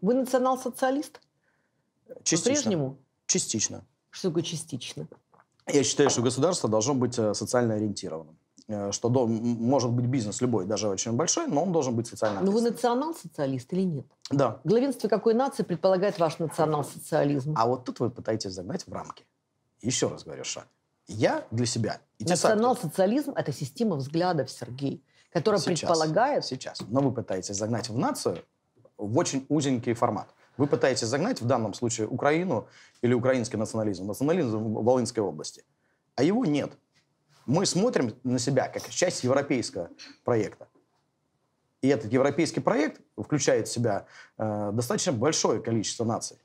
Вы национал-социалист? Частично. По-прежнему? Частично. Что такое частично? Я считаю, что государство должно быть э, социально ориентированным э, что дом, может быть бизнес любой, даже очень большой, но он должен быть социально Но вы национал-социалист или нет? Да. Главенство какой нации предполагает ваш национал-социализм? А вот тут вы пытаетесь загнать в рамки. Еще раз говорю, Шаг. Я для себя. Национал-социализм – это система взглядов, Сергей, которая сейчас, предполагает... Сейчас. Но вы пытаетесь загнать в нацию в очень узенький формат. Вы пытаетесь загнать в данном случае Украину или украинский национализм, национализм Волынской области. А его нет. Мы смотрим на себя как часть европейского проекта. И этот европейский проект включает в себя э, достаточно большое количество наций.